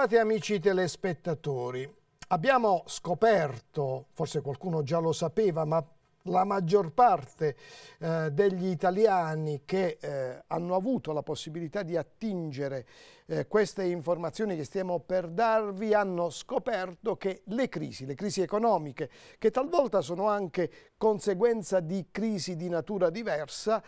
Bentrovati amici telespettatori. Abbiamo scoperto, forse qualcuno già lo sapeva, ma la maggior parte eh, degli italiani che eh, hanno avuto la possibilità di attingere eh, queste informazioni che stiamo per darvi hanno scoperto che le crisi, le crisi economiche, che talvolta sono anche conseguenza di crisi di natura diversa,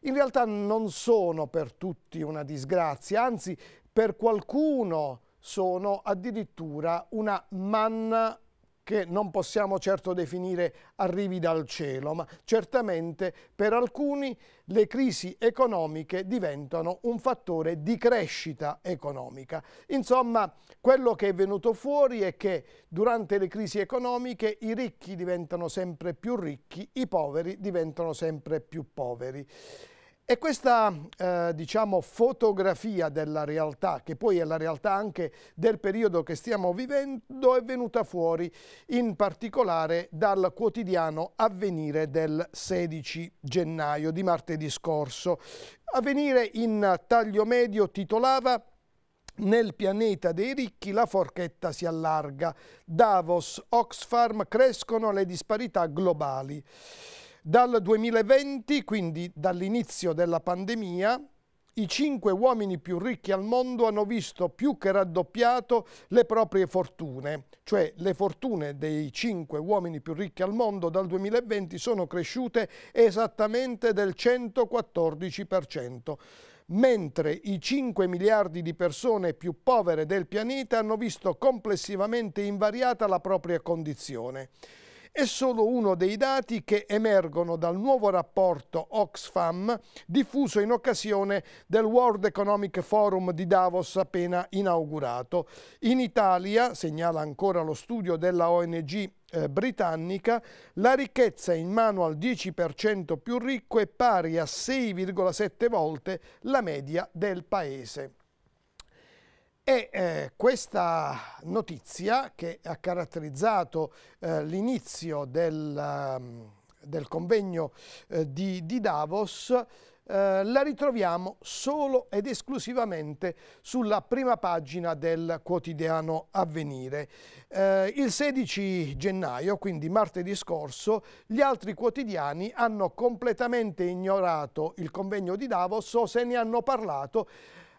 in realtà non sono per tutti una disgrazia, anzi per qualcuno sono addirittura una manna che non possiamo certo definire arrivi dal cielo, ma certamente per alcuni le crisi economiche diventano un fattore di crescita economica. Insomma, quello che è venuto fuori è che durante le crisi economiche i ricchi diventano sempre più ricchi, i poveri diventano sempre più poveri. E questa eh, diciamo, fotografia della realtà, che poi è la realtà anche del periodo che stiamo vivendo, è venuta fuori in particolare dal quotidiano Avvenire del 16 gennaio di martedì scorso. Avvenire in taglio medio titolava nel pianeta dei ricchi la forchetta si allarga. Davos, Oxfam crescono le disparità globali. Dal 2020, quindi dall'inizio della pandemia, i cinque uomini più ricchi al mondo hanno visto più che raddoppiato le proprie fortune, cioè le fortune dei cinque uomini più ricchi al mondo dal 2020 sono cresciute esattamente del 114%, mentre i 5 miliardi di persone più povere del pianeta hanno visto complessivamente invariata la propria condizione è solo uno dei dati che emergono dal nuovo rapporto Oxfam diffuso in occasione del World Economic Forum di Davos appena inaugurato. In Italia, segnala ancora lo studio della ONG eh, britannica, la ricchezza in mano al 10% più ricco è pari a 6,7 volte la media del paese. E eh, questa notizia che ha caratterizzato eh, l'inizio del, ehm, del, convegno eh, di, di, Davos eh, la ritroviamo solo ed esclusivamente sulla prima pagina del quotidiano Avvenire. Eh, il 16 gennaio, quindi martedì scorso, gli altri quotidiani hanno completamente ignorato il convegno di Davos o se ne hanno parlato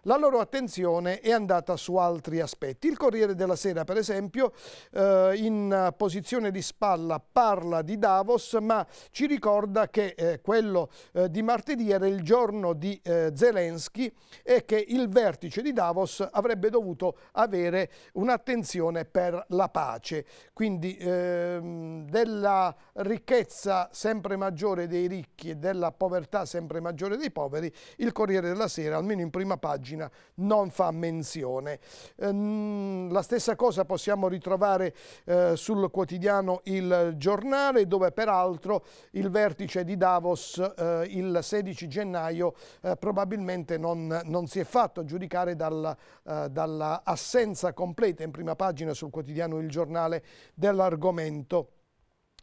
la loro attenzione è andata su altri aspetti. Il Corriere della Sera, per esempio, eh, in posizione di spalla parla di Davos, ma ci ricorda che eh, quello eh, di martedì era il giorno di eh, Zelensky e che il vertice di Davos avrebbe dovuto avere un'attenzione per la pace. Quindi ehm, della ricchezza sempre maggiore dei ricchi e della povertà sempre maggiore dei poveri, il Corriere della Sera, almeno in prima pagina, pagina non fa menzione. Ehm, la stessa cosa possiamo ritrovare eh, sul quotidiano Il Giornale, dove peraltro il vertice di Davos eh, il 16 gennaio eh, probabilmente non, non, si è fatto giudicare dall'assenza completa in prima pagina sul quotidiano Il Giornale dell'argomento.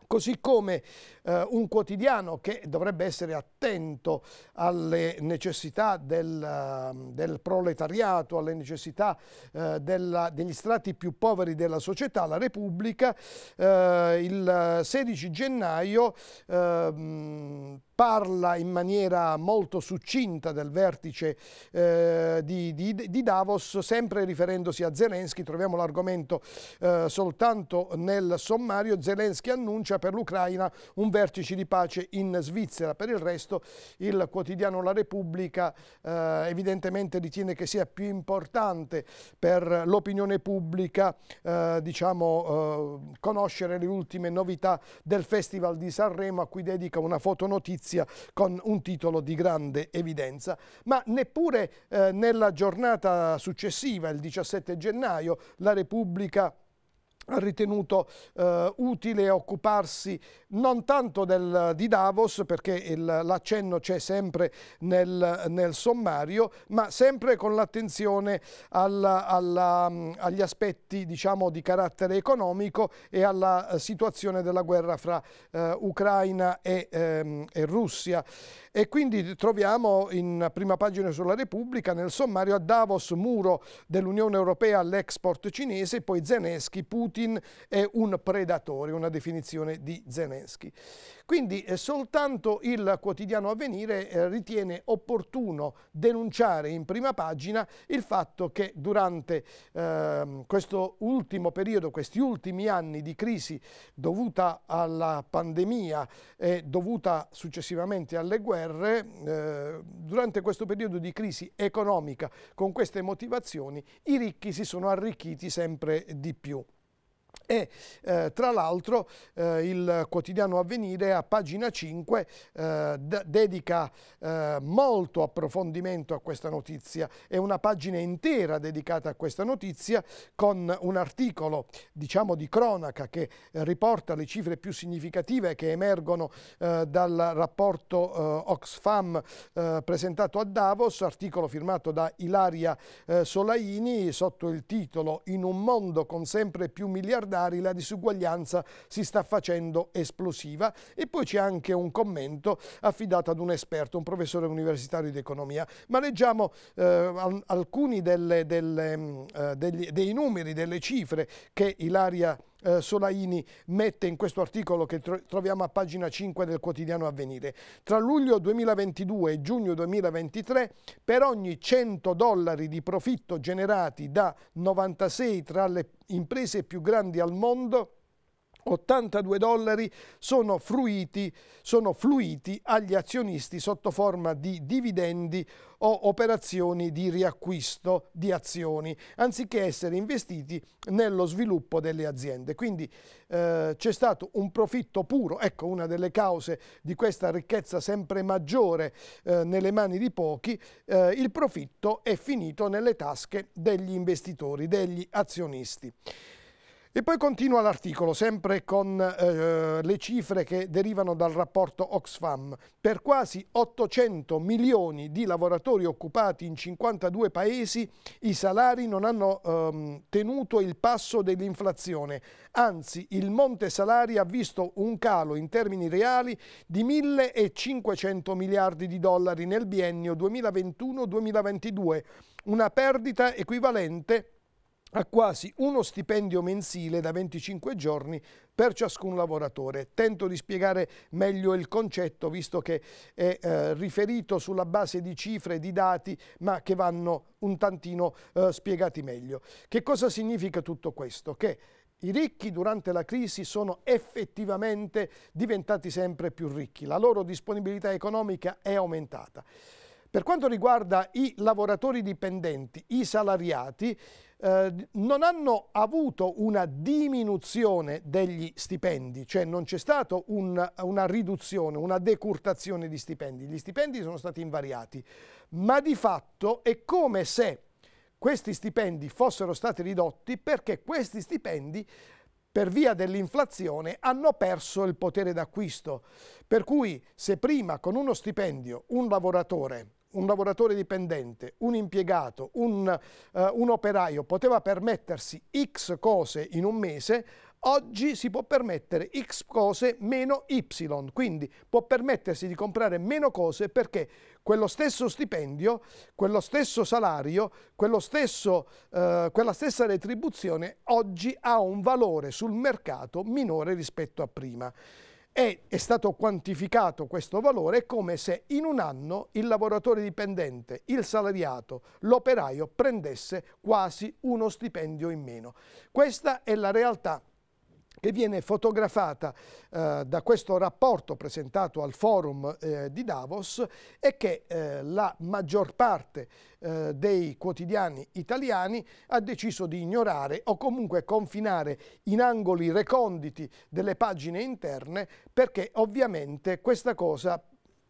Così come eh, un quotidiano che dovrebbe essere attento alle necessità del, eh, del proletariato, alle necessità eh, della, degli strati più poveri della società, la Repubblica, eh, il 16 eh, gennaio ehm, parla in maniera molto succinta del vertice eh, di, di, di, Davos, sempre riferendosi a Zelensky, troviamo l'argomento eh, soltanto nel sommario, Zelensky annuncia per l'Ucraina un vertice di pace in Svizzera, per il resto il quotidiano La Repubblica eh, evidentemente ritiene che sia più importante per l'opinione pubblica eh, diciamo, eh, conoscere le ultime novità del Festival di Sanremo a cui dedica una fotonotizia giustizia con un titolo di grande evidenza, ma neppure eh, nella giornata successiva, il 17 gennaio, la Repubblica ha ritenuto eh, utile occuparsi non tanto del, di Davos, perché l'accenno c'è sempre nel, nel, sommario, ma sempre con l'attenzione agli aspetti diciamo, di carattere economico e alla eh, situazione della guerra fra eh, Ucraina e, ehm, e Russia. E quindi troviamo in prima pagina sulla Repubblica nel sommario a Davos muro dell'Unione Europea all'export cinese, poi Zelensky, Putin è un predatore, una definizione di Zelensky. Quindi eh, soltanto il quotidiano avvenire eh, ritiene opportuno denunciare in prima pagina il fatto che durante eh, questo ultimo periodo, questi ultimi anni di crisi dovuta alla pandemia e dovuta successivamente alle guerre, eh, durante questo periodo di crisi economica con queste motivazioni i ricchi si sono arricchiti sempre di più. E eh, tra l'altro eh, il quotidiano Avvenire a pagina 5 eh, dedica eh, molto approfondimento a questa notizia. È una pagina intera dedicata a questa notizia con un articolo diciamo di cronaca che riporta le cifre più significative che emergono eh, dal rapporto eh, Oxfam presentato a Davos, articolo firmato da Ilaria Solaini sotto il titolo In un mondo con sempre più miliardari salari la disuguaglianza si sta facendo esplosiva e poi c'è anche un commento affidato ad un esperto, un professore universitario di economia, ma leggiamo eh, alcuni delle, delle, mm, eh, degli, dei numeri, delle cifre che Ilaria eh, Solaini mette in questo articolo che tro troviamo a pagina 5 del quotidiano Avvenire. Tra luglio 2022 e giugno 2023 per ogni 100 dollari di profitto generati da 96 tra le imprese più grandi al mondo 82 dollari sono fruiti, sono fluiti agli azionisti sotto forma di dividendi o operazioni di riacquisto di azioni, anziché essere investiti nello sviluppo delle aziende. Quindi eh, c'è stato un profitto puro, ecco una delle cause di questa ricchezza sempre maggiore eh, nelle mani di pochi, eh, il profitto è finito nelle tasche degli investitori, degli azionisti. E poi continua l'articolo, sempre con eh, le cifre che derivano dal rapporto Oxfam. Per quasi 800 milioni di lavoratori occupati in 52 paesi, i salari non hanno ehm, tenuto il passo dell'inflazione. Anzi, il monte salari ha visto un calo in termini reali di 1.500 miliardi di dollari nel biennio 2021-2022, una perdita equivalente a a quasi uno stipendio mensile da 25 giorni per ciascun lavoratore. Tento di spiegare meglio il concetto visto che è eh, riferito sulla base di cifre, di dati, ma che vanno un tantino eh, spiegati meglio. Che cosa significa tutto questo? Che i ricchi durante la crisi sono effettivamente diventati sempre più ricchi, la loro disponibilità economica è aumentata. Per quanto riguarda i lavoratori dipendenti, i salariati, eh, non hanno avuto una diminuzione degli stipendi, cioè non c'è stata un, una riduzione, una decurtazione di stipendi, gli stipendi sono stati invariati, ma di fatto è come se questi stipendi fossero stati ridotti perché questi stipendi per via dell'inflazione hanno perso il potere d'acquisto. Per cui se prima con uno stipendio un lavoratore un lavoratore dipendente, un impiegato, un, eh, un operaio poteva permettersi X cose in un mese, Oggi si può permettere X cose meno Y, quindi può permettersi di comprare meno cose perché quello stesso stipendio, quello stesso salario, quello stesso, eh, quella stessa retribuzione oggi ha un valore sul mercato minore rispetto a prima e è stato quantificato questo valore come se in un anno il lavoratore dipendente, il salariato, l'operaio prendesse quasi uno stipendio in meno. Questa è la realtà che viene fotografata eh, da questo rapporto presentato al forum eh, di Davos e che eh, la maggior parte eh, dei quotidiani italiani ha deciso di ignorare o comunque confinare in angoli reconditi delle pagine interne perché ovviamente questa cosa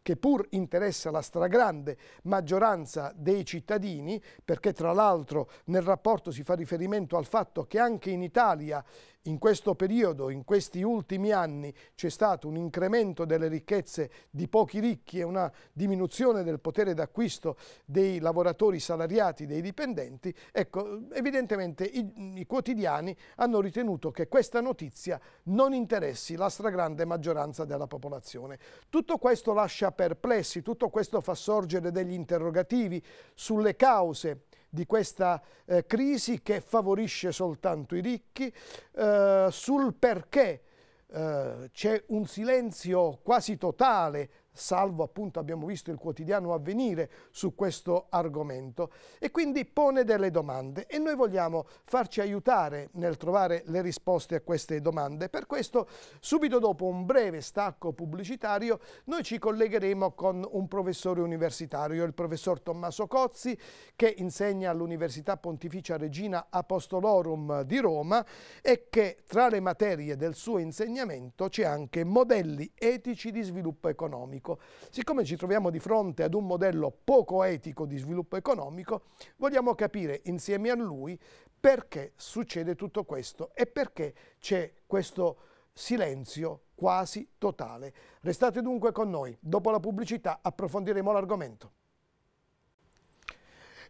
che pur interessa la stragrande maggioranza dei cittadini, perché tra l'altro nel rapporto si fa riferimento al fatto che anche in Italia in questo periodo, in questi ultimi anni, c'è stato un incremento delle ricchezze di pochi ricchi e una diminuzione del potere d'acquisto dei lavoratori salariati, dei dipendenti, ecco, evidentemente i, i, quotidiani hanno ritenuto che questa notizia non interessi la stragrande maggioranza della popolazione. Tutto questo lascia perplessi. Tutto questo fa sorgere degli interrogativi sulle cause di questa eh, crisi che favorisce soltanto i ricchi, eh, sul perché eh, c'è un silenzio quasi totale salvo appunto abbiamo visto il quotidiano avvenire su questo argomento e quindi pone delle domande e noi vogliamo farci aiutare nel trovare le risposte a queste domande. Per questo subito dopo un breve stacco pubblicitario noi ci collegheremo con un professore universitario, il professor Tommaso Cozzi che insegna all'Università Pontificia Regina Apostolorum di Roma e che tra le materie del suo insegnamento c'è anche modelli etici di sviluppo economico. Ecco, siccome ci troviamo di fronte ad un modello poco etico di sviluppo economico, vogliamo capire insieme a lui perché succede tutto questo e perché c'è questo silenzio quasi totale. Restate dunque con noi, dopo la pubblicità approfondiremo l'argomento.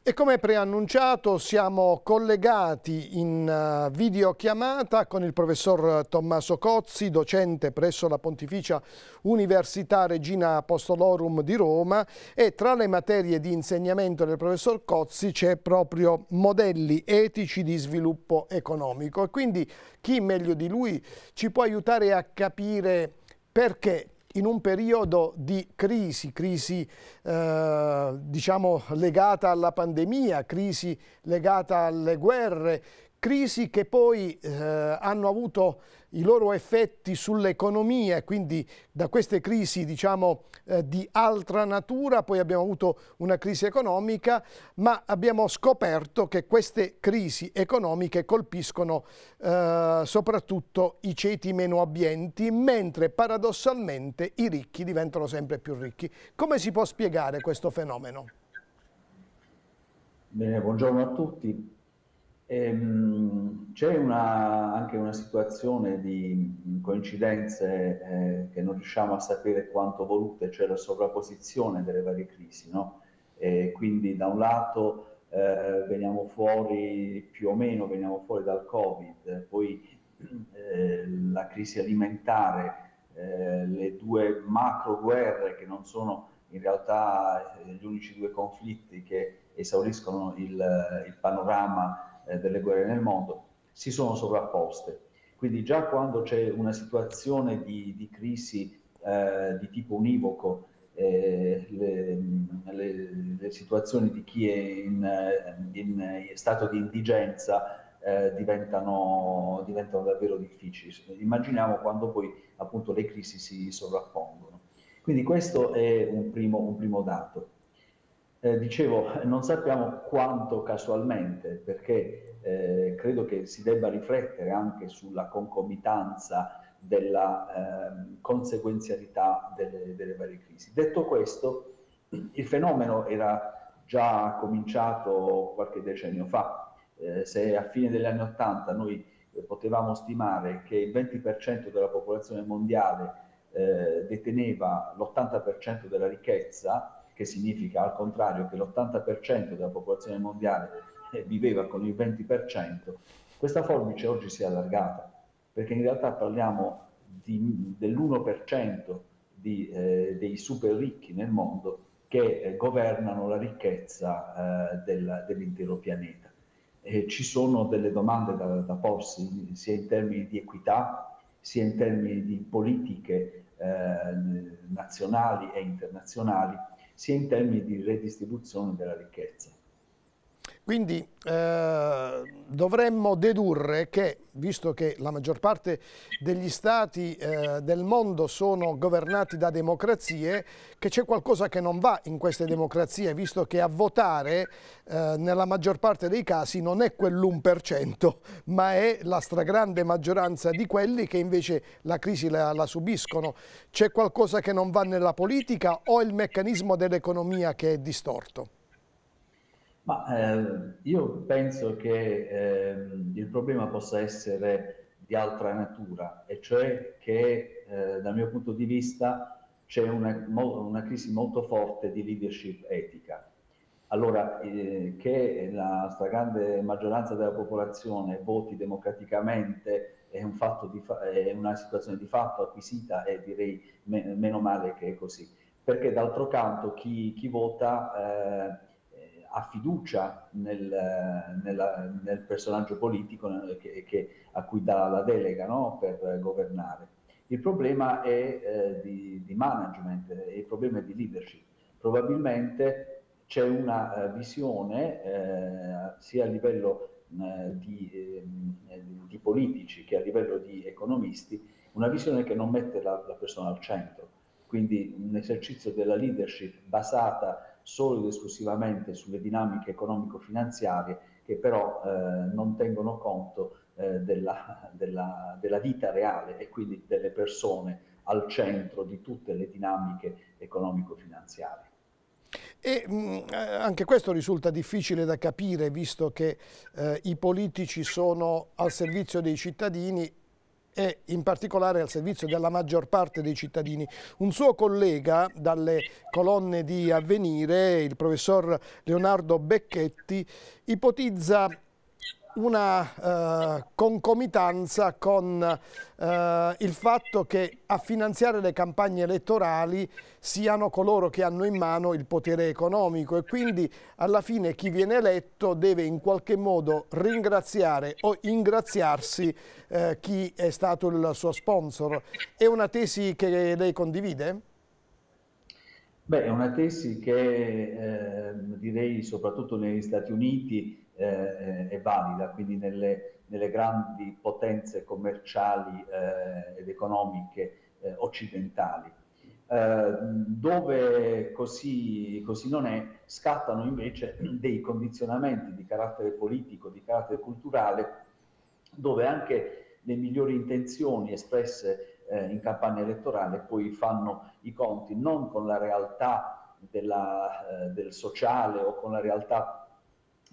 E come preannunciato siamo collegati in eh, videochiamata con il professor Tommaso Cozzi, docente presso la Pontificia Università Regina Apostolorum di Roma e tra le materie di insegnamento del professor Cozzi c'è proprio modelli etici di sviluppo economico e quindi chi meglio di lui ci può aiutare a capire perché in un periodo di crisi, crisi eh, diciamo legata alla pandemia, crisi legata alle guerre, crisi che poi eh, hanno avuto i loro effetti sull'economia, quindi da queste crisi diciamo, eh, di altra natura, poi abbiamo avuto una crisi economica, ma abbiamo scoperto che queste crisi economiche colpiscono eh, soprattutto i ceti meno abbienti, mentre paradossalmente i ricchi diventano sempre più ricchi. Come si può spiegare questo fenomeno? Bene, buongiorno a tutti. Ehm, c'è una, anche una situazione di coincidenze eh, che non riusciamo a sapere quanto volute, cioè la sovrapposizione delle varie crisi. No? E quindi da un lato eh, veniamo fuori, più o meno veniamo fuori dal Covid, poi eh, la crisi alimentare, eh, le due macro guerre che non sono in realtà eh, gli unici due conflitti che esauriscono il, il panorama eh, delle guerre nel mondo, si sono sovrapposte. Quindi già quando c'è una situazione di, di crisi eh, di tipo univoco, eh, le, le, le, situazioni di chi è in, eh, in, stato di indigenza eh, diventano, diventano, davvero difficili. Immaginiamo quando poi appunto le crisi si sovrappongono. Quindi questo è un primo, un primo dato. Eh, dicevo, non sappiamo quanto casualmente, perché eh, credo che si debba riflettere anche sulla concomitanza della eh, conseguenzialità delle, delle, varie crisi. Detto questo, il fenomeno era già cominciato qualche decennio fa. Eh, se a fine degli anni Ottanta noi eh, potevamo stimare che il 20% della popolazione mondiale eh, deteneva l'80% della ricchezza, che significa al contrario che l'80% della popolazione mondiale eh, viveva con il 20%, questa forbice oggi si è allargata, perché in realtà parliamo di, dell'1% di, eh, dei super ricchi nel mondo che eh, governano la ricchezza eh, del, dell'intero pianeta. ci sono delle domande da, da, porsi sia in termini di equità, sia in termini di politiche eh, nazionali e internazionali sia in termini di redistribuzione della ricchezza. Quindi eh, dovremmo dedurre che, visto che la maggior parte degli stati eh, del mondo sono governati da democrazie, che c'è qualcosa che non va in queste democrazie, visto che a votare eh, nella maggior parte dei casi non è quell'1%, ma è la stragrande maggioranza di quelli che invece la crisi la, la subiscono. C'è qualcosa che non va nella politica o il meccanismo dell'economia che è distorto? Ma eh, io penso che eh, il problema possa essere di altra natura, e cioè che eh, dal mio punto di vista c'è una, una, crisi molto forte di leadership etica. Allora, eh, che la stragrande maggioranza della popolazione voti democraticamente è, un di è una situazione di fatto acquisita e direi me meno male che è così, perché d'altro canto chi, chi vota eh, ha fiducia nel, nella, nel personaggio politico che, che, a cui dà la delega no? per governare. Il problema è eh, di, di, management, il problema è di leadership. Probabilmente c'è una eh, visione eh, sia a livello mh, eh, di, eh, di, politici che a livello di economisti, una visione che non mette la, la persona al centro. Quindi un esercizio della leadership basata solo ed esclusivamente sulle dinamiche economico-finanziarie che però eh, non tengono conto eh, della, della, della, vita reale e quindi delle persone al centro di tutte le dinamiche economico-finanziarie. E mh, mm, eh, anche questo risulta difficile da capire visto che eh, i politici sono al servizio dei cittadini e in particolare al servizio della maggior parte dei cittadini. Un suo collega dalle colonne di Avvenire, il professor Leonardo Becchetti, ipotizza una eh, concomitanza con eh, il fatto che a finanziare le campagne elettorali siano coloro che hanno in mano il potere economico e quindi alla fine chi viene eletto deve in qualche modo ringraziare o ingraziarsi eh, chi è stato il suo sponsor. È una tesi che lei condivide? Beh, è una tesi che eh, direi soprattutto negli Stati Uniti eh, eh, è valida, quindi nelle, nelle grandi potenze commerciali eh, ed economiche eh, occidentali. Eh, dove così, così, non è, scattano invece dei condizionamenti di carattere politico, di carattere culturale, dove anche le migliori intenzioni espresse eh, in campagna elettorale poi fanno i conti non con la realtà della, del sociale o con la realtà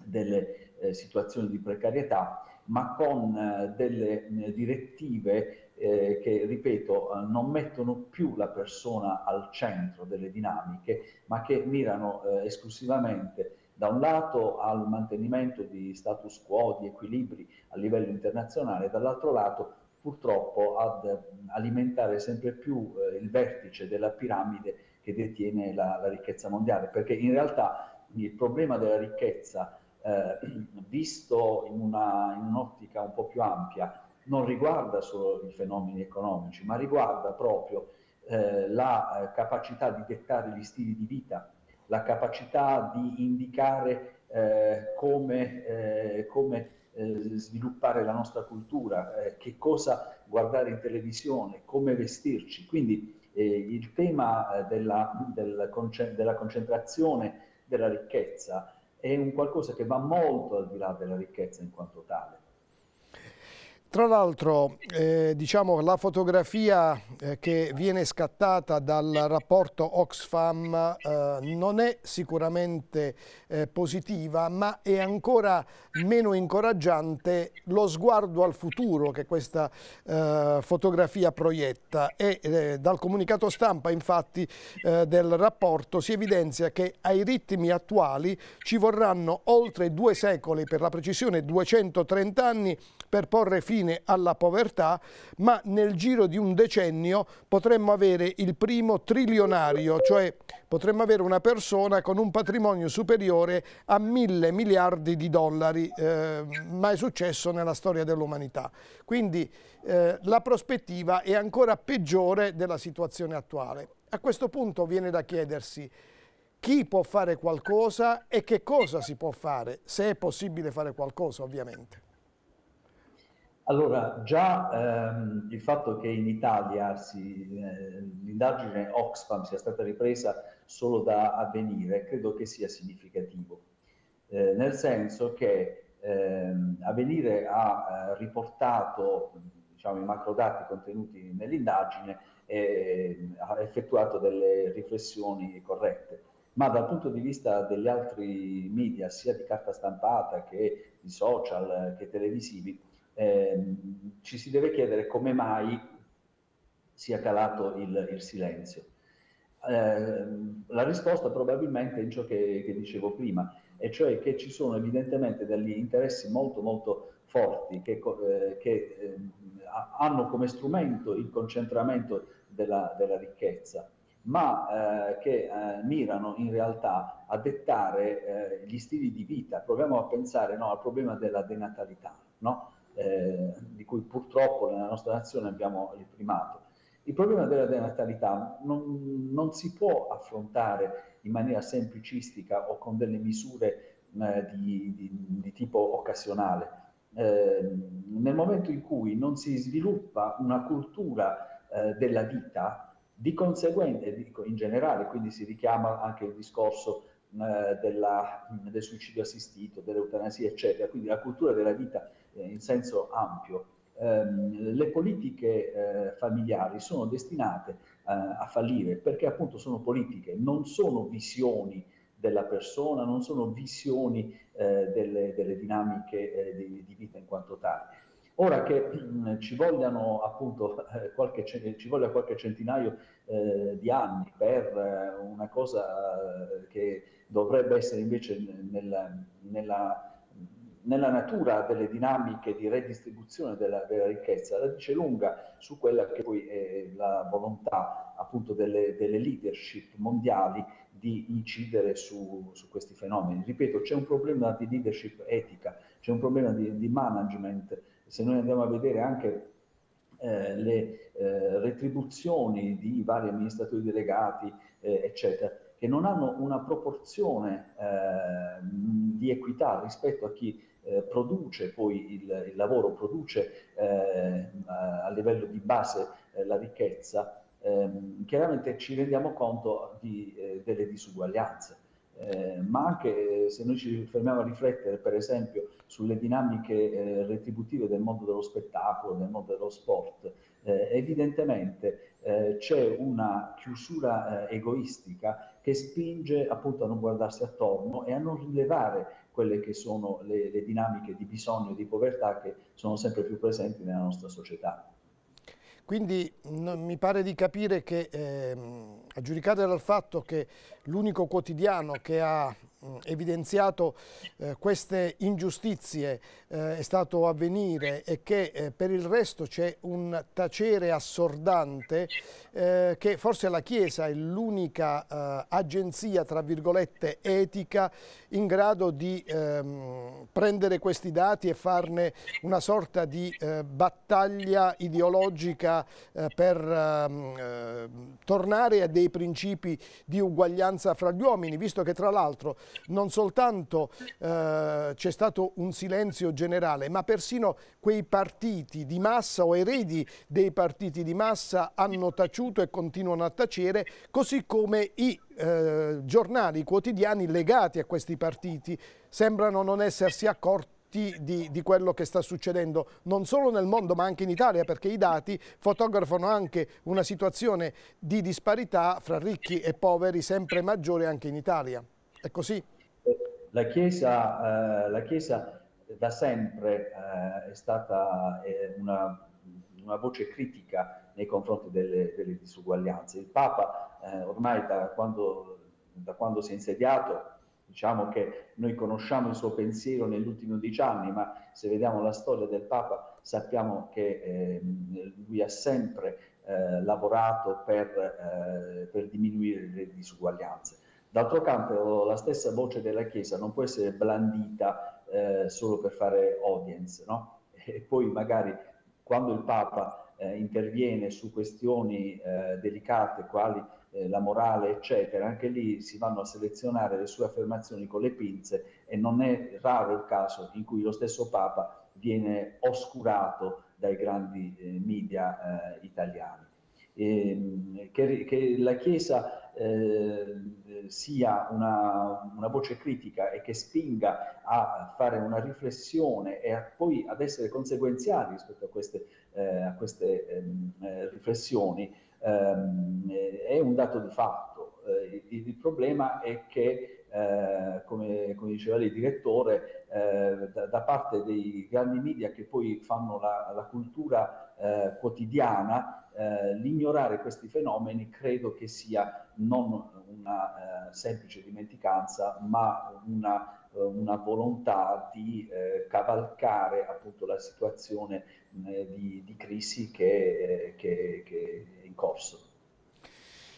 delle eh, situazioni di precarietà, ma con eh, delle mh, eh, direttive eh, che, ripeto, eh, non mettono più la persona al centro delle dinamiche, ma che mirano eh, esclusivamente da un lato al mantenimento di status quo, di equilibri a livello internazionale, dall'altro lato purtroppo ad mm, alimentare sempre più il vertice della piramide che detiene la, la ricchezza mondiale, perché in realtà il problema della ricchezza eh, visto in, una, in un'ottica un po' più ampia, non riguarda solo i fenomeni economici, ma riguarda proprio eh, la eh, capacità di dettare gli stili di vita, la capacità di indicare eh, come, eh, come eh, sviluppare la nostra cultura, eh, che cosa guardare in televisione, come vestirci. Quindi il tema della, del, della concentrazione della ricchezza è un qualcosa che va molto al di là della ricchezza in quanto tale. Tra l'altro, eh, diciamo, la fotografia eh, che viene scattata dal rapporto Oxfam eh, non è sicuramente eh, positiva, ma è ancora meno incoraggiante lo sguardo al futuro che questa eh, fotografia proietta. E eh, dal comunicato stampa, infatti, del rapporto si evidenzia che ai ritmi attuali ci vorranno oltre due secoli, per la precisione 230 anni, per porre fine fine alla povertà, ma nel giro di un decennio potremmo avere il primo trilionario, cioè potremmo avere una persona con un patrimonio superiore a mille miliardi di dollari, eh, mai successo nella storia dell'umanità. Quindi eh, la prospettiva è ancora peggiore della situazione attuale. A questo punto viene da chiedersi chi può fare qualcosa e che cosa si può fare, se è possibile fare qualcosa ovviamente. Allora, già ehm, il fatto che in Italia si, eh, l'indagine Oxfam sia stata ripresa solo da avvenire credo che sia significativo, eh, nel senso che ehm, avvenire ha eh, riportato diciamo, i macrodati contenuti nell'indagine e ehm, ha effettuato delle riflessioni corrette ma dal punto di vista degli altri media, sia di carta stampata che di social che televisivi, Ehm, ci si deve chiedere come mai sia calato il, il silenzio. Eh, la risposta probabilmente è in ciò che, che, dicevo prima, e cioè che ci sono evidentemente degli interessi molto molto forti che, eh, che ehm, hanno come strumento il concentramento della, della ricchezza ma eh, che eh, mirano in realtà a dettare eh, gli stili di vita. Proviamo a pensare no, al problema della denatalità. No? eh, di cui purtroppo nella nostra nazione abbiamo il primato. Il problema della denatalità non, non si può affrontare in maniera semplicistica o con delle misure eh, di, di, di, tipo occasionale. Eh, nel momento in cui non si sviluppa una cultura eh, della vita, di conseguenza, in generale, quindi si richiama anche il discorso eh, della, del suicidio assistito, dell'eutanasia, eccetera. Quindi la cultura della vita eh, in senso ampio. Ehm, le politiche eh, familiari sono destinate eh, a fallire perché appunto sono politiche, non sono visioni della persona, non sono visioni delle, delle, dinamiche di, di vita in quanto tale. Ora che mm, ci, vogliano, appunto, qualche, ci voglia qualche centinaio eh, di anni per una cosa che dovrebbe essere invece nel, nella, nella natura delle dinamiche di redistribuzione della, della, ricchezza, la dice lunga su quella che poi è la volontà appunto delle, delle leadership mondiali di incidere su, su, questi fenomeni. Ripeto, c'è un problema di leadership etica, c'è un problema di, di management, se noi andiamo a vedere anche eh, le eh, retribuzioni di vari amministratori delegati, eh, eccetera, che non hanno una proporzione eh, di equità rispetto a chi eh, produce poi il, il lavoro, produce eh, a livello di base eh, la ricchezza, ehm, chiaramente ci rendiamo conto di, eh, delle disuguaglianze. Eh, ma anche se noi ci fermiamo a riflettere per esempio sulle dinamiche retributive del mondo dello spettacolo, del mondo dello sport, evidentemente c'è una chiusura egoistica che spinge appunto a non guardarsi attorno e a non rilevare quelle che sono le, le dinamiche di bisogno e di povertà che sono sempre più presenti nella nostra società. Quindi mi pare di capire che, eh, giudicare dal fatto che l'unico quotidiano che ha mh, mm, evidenziato eh, queste ingiustizie eh, è stato avvenire e che eh, per il resto c'è un tacere assordante eh, che forse la Chiesa è l'unica eh, agenzia, tra virgolette, etica in grado di ehm, prendere questi dati e farne una sorta di eh, battaglia ideologica eh, per ehm, tornare a dei principi di uguaglianza fra gli uomini, visto che tra l'altro non soltanto c'è stato un silenzio generale generale, ma persino quei partiti di massa o eredi dei partiti di massa hanno taciuto e continuano a tacere, così come i eh, giornali quotidiani legati a questi partiti sembrano non essersi accorti di, di, quello che sta succedendo non solo nel mondo ma anche in Italia perché i dati fotografano anche una situazione di disparità fra ricchi e poveri sempre maggiore anche in Italia. È così? La Chiesa, eh, la Chiesa da sempre eh, è stata eh, una, una, voce critica nei confronti delle, delle disuguaglianze. Il Papa eh, ormai da quando, da quando, si è insediato, diciamo che noi conosciamo il suo pensiero negli ultimi 11 anni, ma se vediamo la storia del Papa sappiamo che ehm, lui ha sempre eh, lavorato per, eh, per diminuire le disuguaglianze. D'altro canto la stessa voce della Chiesa non può essere blandita eh, solo per fare audience, no? E poi magari quando il Papa eh, interviene su questioni eh, delicate quali eh, la morale, eccetera, anche lì si vanno a selezionare le sue affermazioni con le pinze e non è raro il caso in cui lo stesso Papa viene oscurato dai grandi eh, media italiani. E, ehm, che, che la Chiesa eh, sia una, una, voce critica e che spinga a fare una riflessione e a, poi ad essere conseguenziali rispetto a queste, eh, a queste ehm, eh, riflessioni ehm, eh, è un dato di fatto. Eh, il, il, problema è che, eh, come, come, diceva lei, il direttore, da, da, parte dei grandi media che poi fanno la, la cultura eh, quotidiana, eh, l'ignorare questi fenomeni credo che sia non una eh, semplice dimenticanza, ma una, eh, una volontà di eh, cavalcare appunto la situazione eh, di, di, crisi che, che, che è in corso.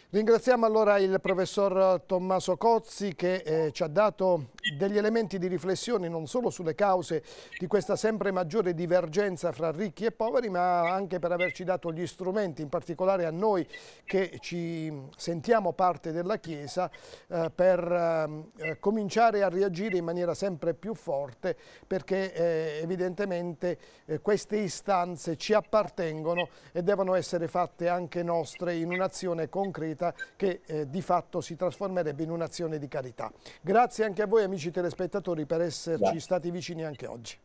Ringraziamo allora il professor Tommaso Cozzi che eh, ci ha dato degli elementi di riflessione non solo sulle cause di questa sempre maggiore divergenza fra ricchi e poveri, ma anche per averci dato gli strumenti, in particolare a noi che ci sentiamo parte della Chiesa, eh, per ehm, eh, cominciare a reagire in maniera sempre più forte, perché eh, evidentemente eh, queste istanze ci appartengono e devono essere fatte anche nostre in un'azione concreta che eh, di fatto si trasformerebbe in un'azione di carità. Grazie anche a voi amici amici telespettatori per esserci stati vicini anche oggi.